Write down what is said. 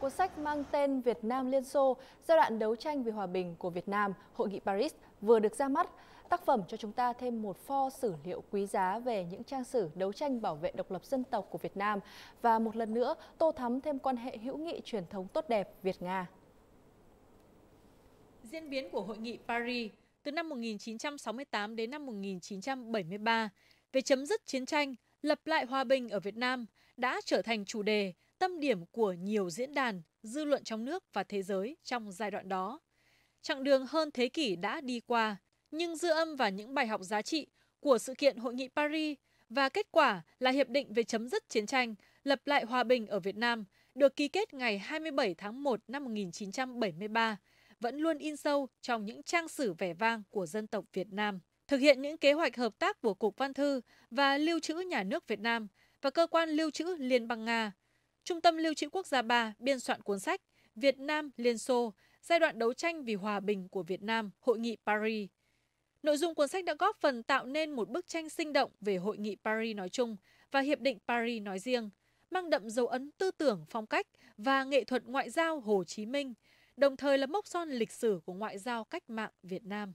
Cuốn sách mang tên Việt Nam Liên Xô, giai đoạn đấu tranh vì hòa bình của Việt Nam, Hội nghị Paris vừa được ra mắt. Tác phẩm cho chúng ta thêm một pho sử liệu quý giá về những trang sử đấu tranh bảo vệ độc lập dân tộc của Việt Nam và một lần nữa tô thắm thêm quan hệ hữu nghị truyền thống tốt đẹp Việt-Nga. Diễn biến của Hội nghị Paris từ năm 1968 đến năm 1973 về chấm dứt chiến tranh, lập lại hòa bình ở Việt Nam đã trở thành chủ đề tâm điểm của nhiều diễn đàn, dư luận trong nước và thế giới trong giai đoạn đó. Chặng đường hơn thế kỷ đã đi qua, nhưng dư âm và những bài học giá trị của sự kiện Hội nghị Paris và kết quả là Hiệp định về chấm dứt chiến tranh, lập lại hòa bình ở Việt Nam được ký kết ngày 27 tháng 1 năm 1973 vẫn luôn in sâu trong những trang sử vẻ vang của dân tộc Việt Nam. Thực hiện những kế hoạch hợp tác của Cục Văn thư và Lưu trữ Nhà nước Việt Nam và Cơ quan Lưu trữ Liên bang Nga – Trung tâm Lưu trữ Quốc gia 3 biên soạn cuốn sách Việt Nam Liên Xô, giai đoạn đấu tranh vì hòa bình của Việt Nam, Hội nghị Paris. Nội dung cuốn sách đã góp phần tạo nên một bức tranh sinh động về Hội nghị Paris nói chung và Hiệp định Paris nói riêng, mang đậm dấu ấn tư tưởng, phong cách và nghệ thuật ngoại giao Hồ Chí Minh, đồng thời là mốc son lịch sử của ngoại giao cách mạng Việt Nam.